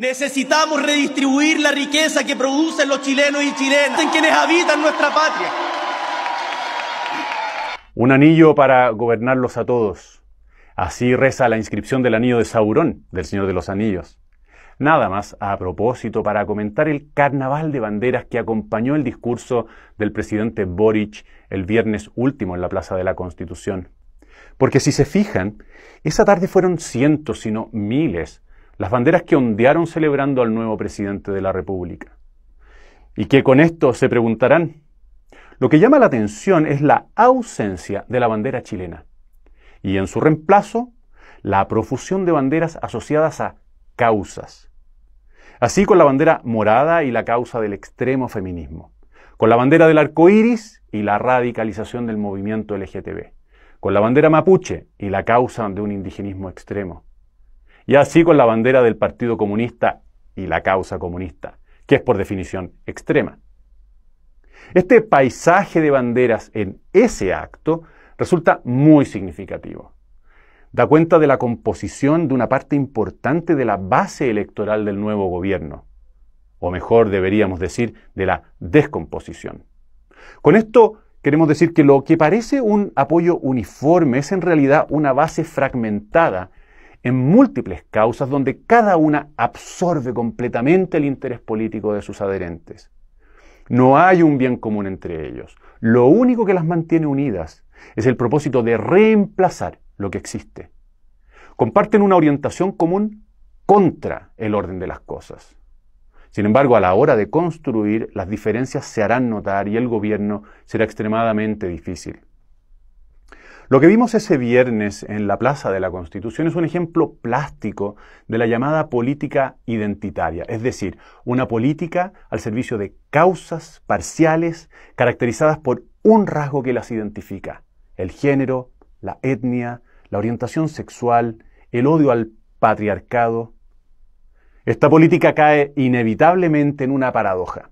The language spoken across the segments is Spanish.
Necesitamos redistribuir la riqueza que producen los chilenos y chilenas, en quienes habitan nuestra patria. Un anillo para gobernarlos a todos. Así reza la inscripción del anillo de Saurón, del Señor de los Anillos. Nada más a propósito para comentar el carnaval de banderas que acompañó el discurso del presidente Boric el viernes último en la Plaza de la Constitución. Porque si se fijan, esa tarde fueron cientos, sino miles, las banderas que ondearon celebrando al nuevo presidente de la República. Y que con esto se preguntarán, lo que llama la atención es la ausencia de la bandera chilena y en su reemplazo la profusión de banderas asociadas a causas. Así con la bandera morada y la causa del extremo feminismo, con la bandera del arco iris y la radicalización del movimiento LGTB, con la bandera mapuche y la causa de un indigenismo extremo, y así con la bandera del Partido Comunista y la causa comunista, que es por definición extrema. Este paisaje de banderas en ese acto resulta muy significativo. Da cuenta de la composición de una parte importante de la base electoral del nuevo gobierno, o mejor deberíamos decir, de la descomposición. Con esto queremos decir que lo que parece un apoyo uniforme es en realidad una base fragmentada en múltiples causas donde cada una absorbe completamente el interés político de sus adherentes. No hay un bien común entre ellos. Lo único que las mantiene unidas es el propósito de reemplazar lo que existe. Comparten una orientación común contra el orden de las cosas. Sin embargo, a la hora de construir, las diferencias se harán notar y el gobierno será extremadamente difícil. Lo que vimos ese viernes en la Plaza de la Constitución es un ejemplo plástico de la llamada política identitaria, es decir, una política al servicio de causas parciales caracterizadas por un rasgo que las identifica, el género, la etnia, la orientación sexual, el odio al patriarcado. Esta política cae inevitablemente en una paradoja.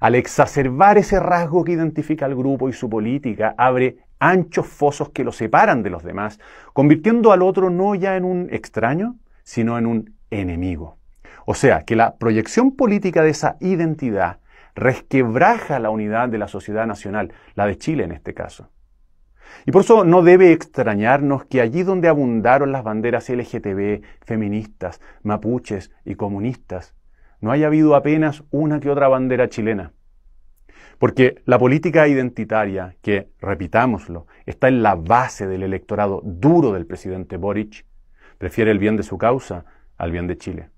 Al exacerbar ese rasgo que identifica al grupo y su política, abre anchos fosos que lo separan de los demás, convirtiendo al otro no ya en un extraño, sino en un enemigo. O sea, que la proyección política de esa identidad resquebraja la unidad de la sociedad nacional, la de Chile en este caso. Y por eso no debe extrañarnos que allí donde abundaron las banderas LGTB, feministas, mapuches y comunistas, no haya habido apenas una que otra bandera chilena. Porque la política identitaria, que, repitámoslo, está en la base del electorado duro del presidente Boric, prefiere el bien de su causa al bien de Chile.